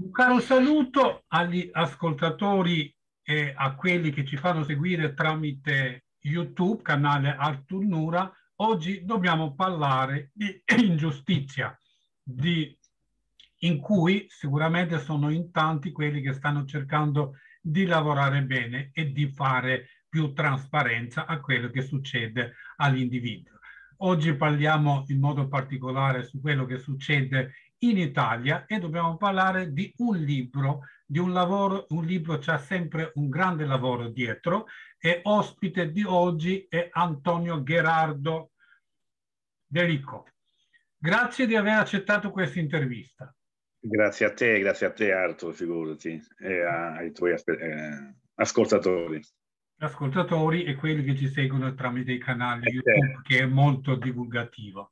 Un caro saluto agli ascoltatori e a quelli che ci fanno seguire tramite YouTube, canale Artur Nura. Oggi dobbiamo parlare di ingiustizia, di, in cui sicuramente sono in tanti quelli che stanno cercando di lavorare bene e di fare più trasparenza a quello che succede all'individuo. Oggi parliamo in modo particolare su quello che succede in Italia e dobbiamo parlare di un libro, di un lavoro, un libro c'è sempre un grande lavoro dietro e ospite di oggi è Antonio Gherardo Delico. Grazie di aver accettato questa intervista. Grazie a te, grazie a te Arto, figurati, e ai tuoi eh, ascoltatori. Ascoltatori e quelli che ci seguono tramite i canali eh, YouTube, certo. che è molto divulgativo.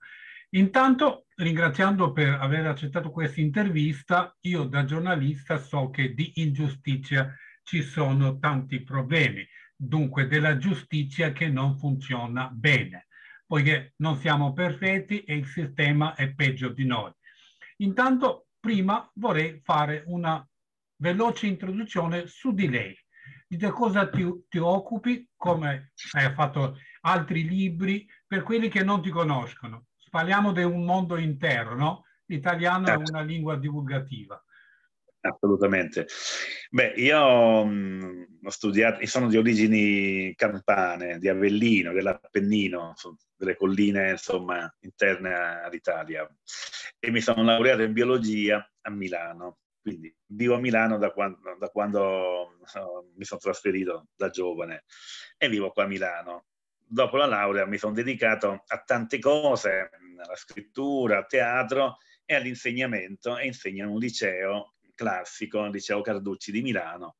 Intanto, ringraziando per aver accettato questa intervista, io da giornalista so che di ingiustizia ci sono tanti problemi, dunque della giustizia che non funziona bene, poiché non siamo perfetti e il sistema è peggio di noi. Intanto, prima vorrei fare una veloce introduzione su di lei, di cosa ti, ti occupi, come hai fatto altri libri, per quelli che non ti conoscono parliamo di un mondo interno, l'italiano è certo. una lingua divulgativa. Assolutamente. Beh, io mh, mm, ho studiato, sono di origini campane, di Avellino, dell'Appennino, delle colline insomma interne all'Italia e mi sono laureato in biologia a Milano. Quindi vivo a Milano da quando, da quando uh, mi sono trasferito da giovane e vivo qua a Milano dopo la laurea mi sono dedicato a tante cose, alla scrittura, al teatro e all'insegnamento e insegno in un liceo classico, il liceo Carducci di Milano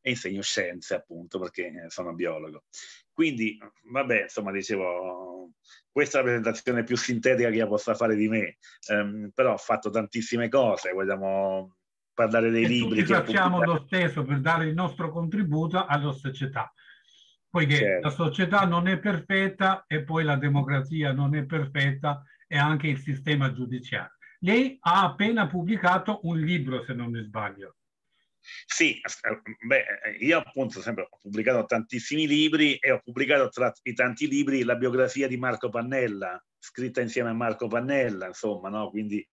e insegno scienze appunto perché eh, sono biologo. Quindi, vabbè, insomma, dicevo, questa è la presentazione più sintetica che io possa fare di me, um, però ho fatto tantissime cose, vogliamo parlare dei e libri. Tutti che facciamo appunto... lo stesso per dare il nostro contributo alla società poiché certo. la società non è perfetta e poi la democrazia non è perfetta e anche il sistema giudiziario. Lei ha appena pubblicato un libro, se non mi sbaglio. Sì, eh, beh, eh, io appunto sempre ho pubblicato tantissimi libri e ho pubblicato tra i tanti libri la biografia di Marco Pannella, scritta insieme a Marco Pannella, insomma, no? Quindi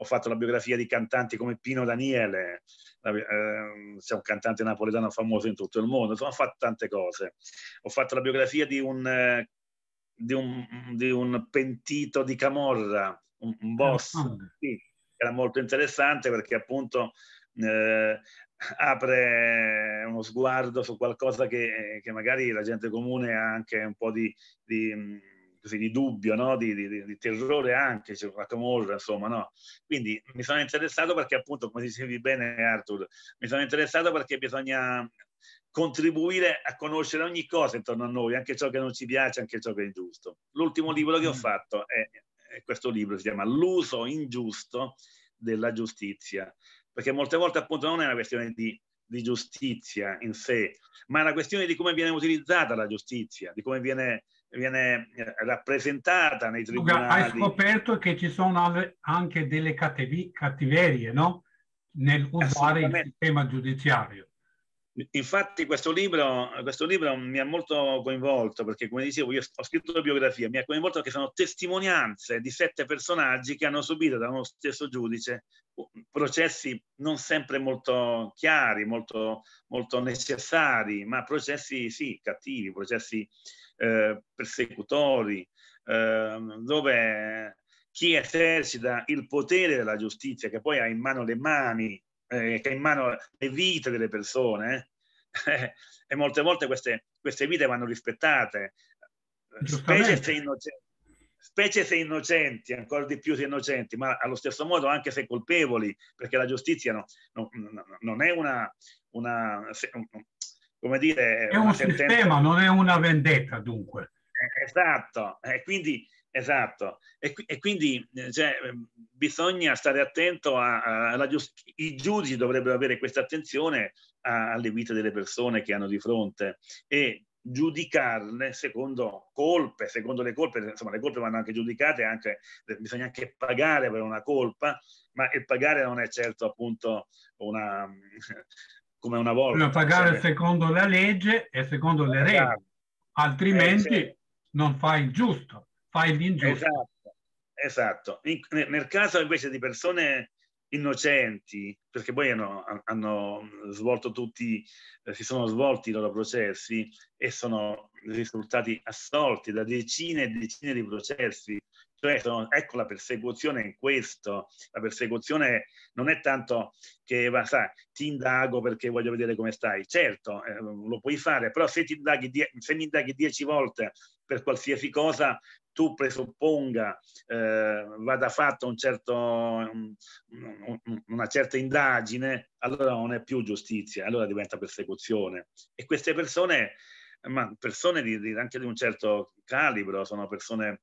ho fatto la biografia di cantanti come Pino Daniele, eh, c'è un cantante napoletano famoso in tutto il mondo, insomma ho fatto tante cose. Ho fatto la biografia di un, eh, di un, di un pentito di Camorra, un, un ah, boss, ah. sì, era molto interessante perché appunto eh, apre uno sguardo su qualcosa che, che, magari la gente comune ha anche un po' di, di così, di dubbio, no? di, di, di, terrore anche, c'è una camorra, insomma. No? Quindi mi sono interessato perché appunto, come dicevi bene Arthur, mi sono interessato perché bisogna contribuire a conoscere ogni cosa intorno a noi, anche ciò che non ci piace, anche ciò che è ingiusto. L'ultimo libro che ho mm. fatto è, è questo libro, si chiama L'uso ingiusto della giustizia, perché molte volte appunto non è una questione di di giustizia in sé, ma è una questione di come viene utilizzata la giustizia, di come viene viene eh, rappresentata nei tribunali. Hai scoperto che ci sono anche delle cattiverie no? nel usare il sistema giudiziario. Infatti questo libro, questo libro, mi ha molto coinvolto perché come dicevo io ho scritto la biografia, mi ha coinvolto perché sono testimonianze di sette personaggi che hanno subito da uno stesso giudice processi non sempre molto chiari, molto, molto necessari, ma processi sì, cattivi, processi eh, persecutori, ehm, dove chi esercita il potere della giustizia, che poi ha in mano le mani, eh, che ha in mano le vite delle persone, eh, e molte volte queste, queste vite vanno rispettate, specie se innocenti specie se innocenti, ancora di più se innocenti, ma allo stesso modo anche se colpevoli, perché la giustizia no, no, no, non è una, una, come dire... È un sistema, non è una vendetta dunque. Eh, esatto, e quindi, esatto. E, e quindi eh, cioè, eh, bisogna stare attento a, a i giudici dovrebbero avere questa attenzione a, alle vite delle persone che hanno di fronte e giudicarle secondo colpe, secondo le colpe, insomma le colpe vanno anche giudicate, anche, bisogna anche pagare per una colpa, ma il pagare non è certo appunto una, come una volta. Bisogna pagare cioè, secondo la legge e secondo le regole, esatto. altrimenti esatto. non fai il giusto, fai l'ingiusto. Esatto, esatto. In, nel caso invece di persone innocenti, perché poi hanno, hanno svolto tutti, eh, si sono svolti i loro processi e sono risultati assolti da decine e decine di processi. Cioè sono, ecco la persecuzione in questo. La persecuzione non è tanto che va, sa, ti indago perché voglio vedere come stai. Certo, eh, lo puoi fare, però se, ti indaghi die- se mi indaghi dieci volte per qualsiasi cosa, tu presupponga eh, vada fatto un certo, una certa indagine, allora non è più giustizia, allora diventa persecuzione. E queste persone, ma persone di, di, anche di un certo calibro, sono persone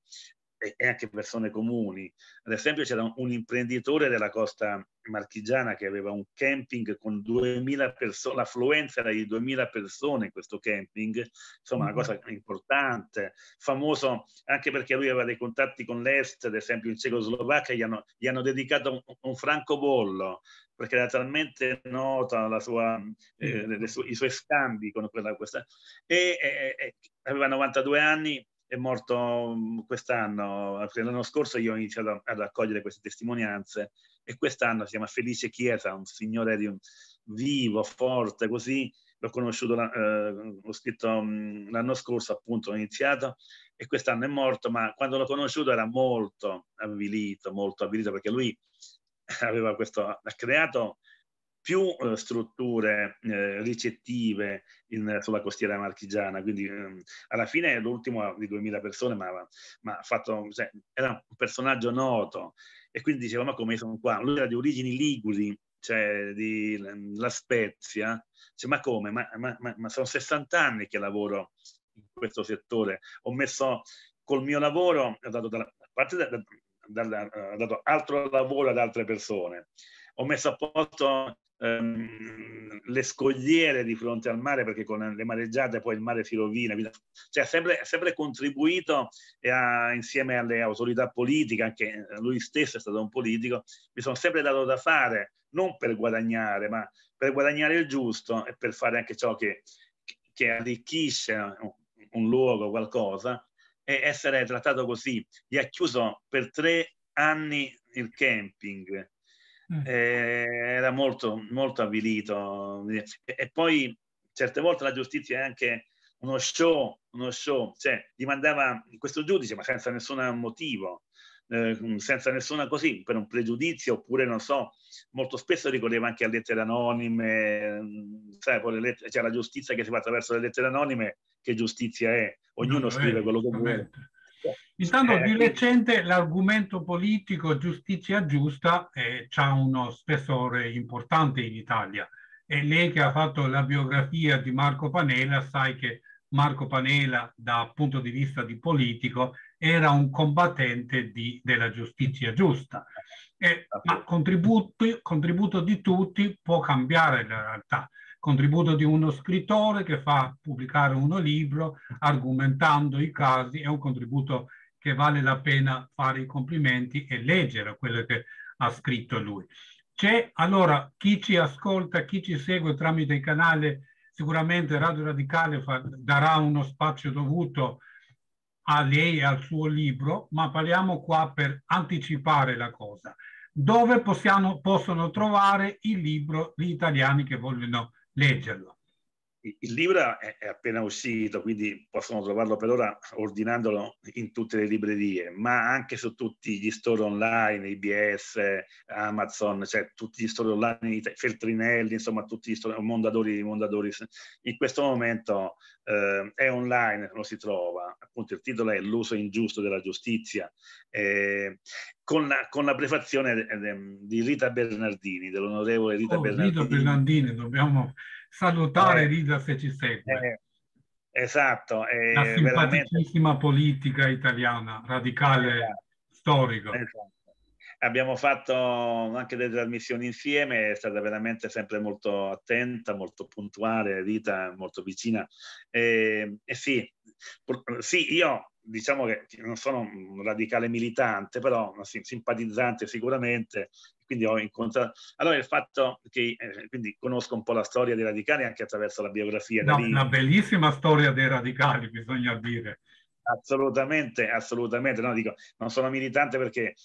e anche persone comuni. Ad esempio c'era un, imprenditore della costa marchigiana che aveva un camping con 2000 persone, l'affluenza era di 2000 persone in questo camping, insomma una mm-hmm. cosa importante, famoso anche perché lui aveva dei contatti con l'est, ad esempio in Cecoslovacchia gli hanno, gli hanno dedicato un, un francobollo perché era talmente nota la sua, eh, mm. le su, i suoi scambi con quella questa e, e, e aveva 92 anni è morto mm, quest'anno, l'anno scorso io ho iniziato ad raccogliere queste testimonianze e quest'anno si chiama Felice Chiesa, un signore un vivo, forte, così l'ho conosciuto, eh, l'ho scritto mm, l'anno scorso appunto, ho iniziato e quest'anno è morto, ma quando l'ho conosciuto era molto avvilito, molto avvilito perché lui aveva questo, ha creato più eh, strutture eh, ricettive in, sulla costiera marchigiana, quindi ehm, alla fine l'ultimo di 2000 persone, ma, ma fatto, cioè, era un personaggio noto e quindi diceva ma come sono qua? Lui era di origini liguri, cioè di ehm, La Spezia, cioè, ma come? Ma, ma, ma sono 60 anni che lavoro in questo settore, ho messo col mio lavoro, ho dato, dalla, parte da, da, da, eh, dato altro lavoro ad altre persone ho messo a posto ehm, le scogliere di fronte al mare, perché con le mareggiate poi il mare si rovina, cioè ha sempre, sempre, contribuito e ha, insieme alle autorità politiche, anche eh, lui stesso è stato un politico, mi sono sempre dato da fare, non per guadagnare, ma per guadagnare il giusto e per fare anche ciò che, che arricchisce un luogo, qualcosa, e essere trattato così. Gli ha chiuso per tre anni il camping Mm. Eh, era molto, molto avvilito. E poi certe volte la giustizia è anche uno show, uno show, cioè gli mandava questo giudice ma senza nessun motivo, eh, senza nessuna così, per un pregiudizio oppure non so, molto spesso ricorreva anche a lettere anonime, mm, sai, poi cioè la giustizia che si fa attraverso le lettere anonime, che giustizia è? Ognuno no, scrive quello che vuole. Intanto eh, di recente l'argomento politico giustizia giusta eh, ha uno spessore importante in Italia e lei che ha fatto la biografia di Marco Panela sai che Marco Panela dal punto di vista di politico era un combattente di, della giustizia giusta. E, eh, ma contributo, contributo di tutti può cambiare la realtà. Contributo di uno scrittore che fa pubblicare uno libro argomentando i casi è un contributo che vale la pena fare i complimenti e leggere quello che ha scritto lui. C'è allora chi ci ascolta, chi ci segue tramite il canale, sicuramente Radio Radicale fa, darà uno spazio dovuto a lei e al suo libro, ma parliamo qua per anticipare la cosa. Dove possiamo, possono trovare il libro gli italiani che vogliono leggerlo? il libro è, è, appena uscito, quindi possono trovarlo per ora ordinandolo in tutte le librerie, ma anche su tutti gli store online, IBS, Amazon, cioè tutti gli store online in Feltrinelli, insomma tutti gli store, Mondadori, Mondadori. In questo momento eh, è online, lo si trova, appunto il titolo è L'uso ingiusto della giustizia, eh, con, la, con, la, prefazione eh, ehm, di Rita Bernardini, dell'onorevole Rita oh, Bernardini. Rita Bernardini, dobbiamo salutare eh, Rita se ci segue. Eh, esatto. È eh, La simpaticissima politica italiana, radicale, esatto. storico. Esatto. Abbiamo fatto anche delle trasmissioni insieme, è stata veramente sempre molto attenta, molto puntuale, Rita molto vicina. E, e sì, sì, io diciamo che non sono un radicale militante, però un simpatizzante sicuramente quindi ho incontrato... Allora il fatto che eh, quindi conosco un po' la storia dei radicali anche attraverso la biografia. No, Una bellissima storia dei radicali, bisogna dire. Assolutamente, assolutamente. No, dico, non sono militante perché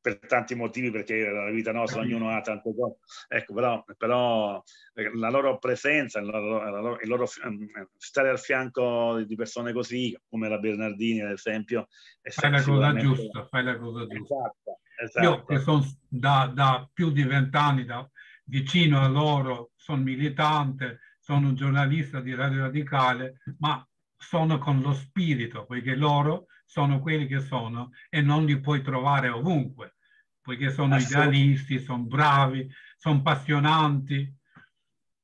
per tanti motivi, perché la vita nostra ognuno ha tante cose, ecco, però, però eh, la loro presenza, la loro, la loro, il loro ehm, stare al fianco di persone così come la Bernardini, ad esempio, è fai la cosa giusta, fai la cosa giusta. Esatto. Esatto. Io che sono da, da più di vent'anni vicino a loro, sono militante, sono un giornalista di Radio Radicale, ma sono con lo spirito, poiché loro sono quelli che sono e non li puoi trovare ovunque, poiché sono idealisti, sono bravi, sono passionanti,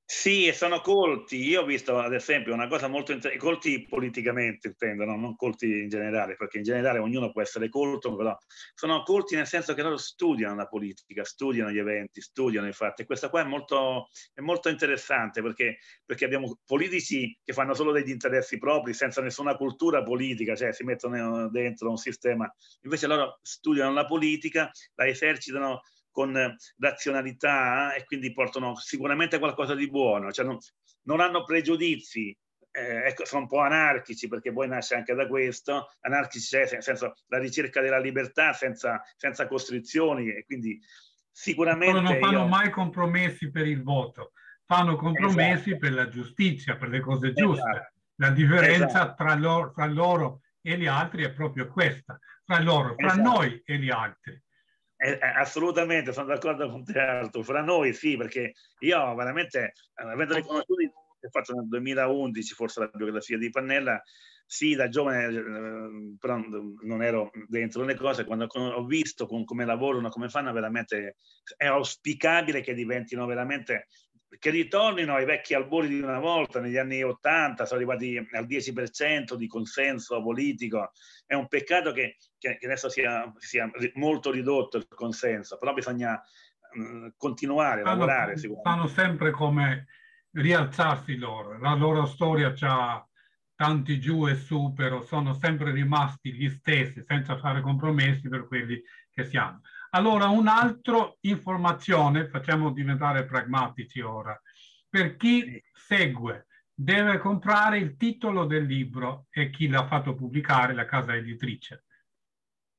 sì, e sono colti. Io ho visto, ad esempio, una cosa molto interessante, colti politicamente intendono, non colti in generale, perché in generale ognuno può essere colto, però sono colti nel senso che loro studiano la politica, studiano gli eventi, studiano i fatti. E questa qua è molto, è molto interessante perché, perché, abbiamo politici che fanno solo degli interessi propri, senza nessuna cultura politica, cioè si mettono dentro un sistema. Invece loro studiano la politica, la esercitano con razionalità eh, e quindi portano sicuramente qualcosa di buono, cioè non, non hanno pregiudizi, eh, ecco, sono un po' anarchici perché poi nasce anche da questo, anarchici cioè nel senso la ricerca della libertà senza, senza costrizioni e quindi sicuramente... Però non fanno io... mai compromessi per il voto, fanno compromessi esatto. per la giustizia, per le cose giuste. Esatto. La differenza esatto. tra, loro, tra loro e gli altri è proprio questa, tra loro, tra esatto. noi e gli altri. Eh, eh, assolutamente sono d'accordo con te Arto, fra noi sì, perché io veramente, eh, avendo riconosciuto, ho fatto nel 2011 forse la biografia di Pannella, sì, da giovane, eh, però non ero dentro le cose, quando ho visto come lavorano, come fanno, veramente è auspicabile che diventino veramente che ritornino ai vecchi albori di una volta, negli anni 80 sono arrivati al 10% di consenso politico, è un peccato che, che adesso sia, sia, molto ridotto il consenso, però bisogna mh, mm, continuare a lavorare. Fanno sempre come rialzarsi loro, la loro storia ci ha tanti giù e su, però sono sempre rimasti gli stessi, senza fare compromessi per quelli che siamo. Allora, un'altra informazione, facciamo diventare pragmatici ora, per chi segue deve comprare il titolo del libro e chi l'ha fatto pubblicare, la casa editrice.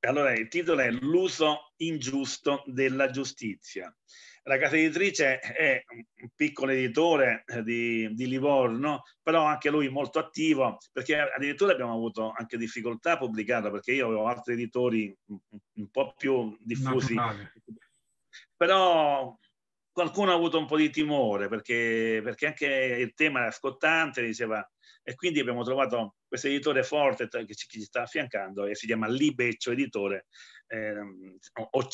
Allora, il titolo è L'uso ingiusto della giustizia. La casa editrice è un piccolo editore eh, di, di, Livorno, però anche lui molto attivo, perché addirittura abbiamo avuto anche difficoltà a pubblicarlo, perché io avevo altri editori un po' più diffusi. No, Però qualcuno ha avuto un po' di timore perché, perché, anche il tema era scottante, diceva, e quindi abbiamo trovato questo editore forte che ci, che ci sta affiancando e si chiama Libeccio Editore eh, o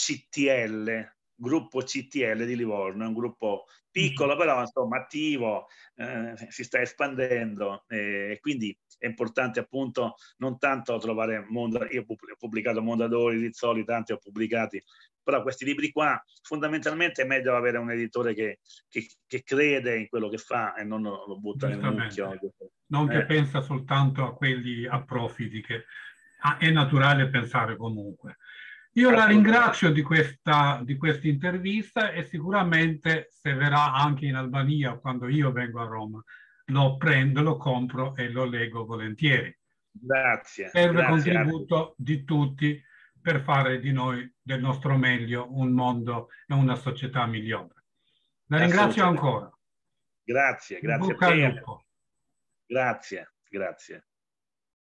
gruppo CTL di Livorno, è un gruppo mhm. piccolo però insomma attivo, eh, si sta espandendo e quindi è importante appunto non tanto trovare, Monda, io ho pubblicato Mondadori, Rizzoli, tanti ho pubblicati, però questi libri qua fondamentalmente è meglio avere un editore che, che, che crede in quello che fa e non lo butta nel mucchio. Non eh. che pensa soltanto a quelli a profiti, che ah, è naturale pensare comunque. Io la ringrazio di questa, di questa, intervista e sicuramente se verrà anche in Albania quando io vengo a Roma lo prendo, lo compro e lo leggo volentieri. Grazie. Per il contributo di tutti per fare di noi, del nostro meglio, un mondo e una società migliore. La ringrazio ancora. Grazie, grazie. Grazie, grazie.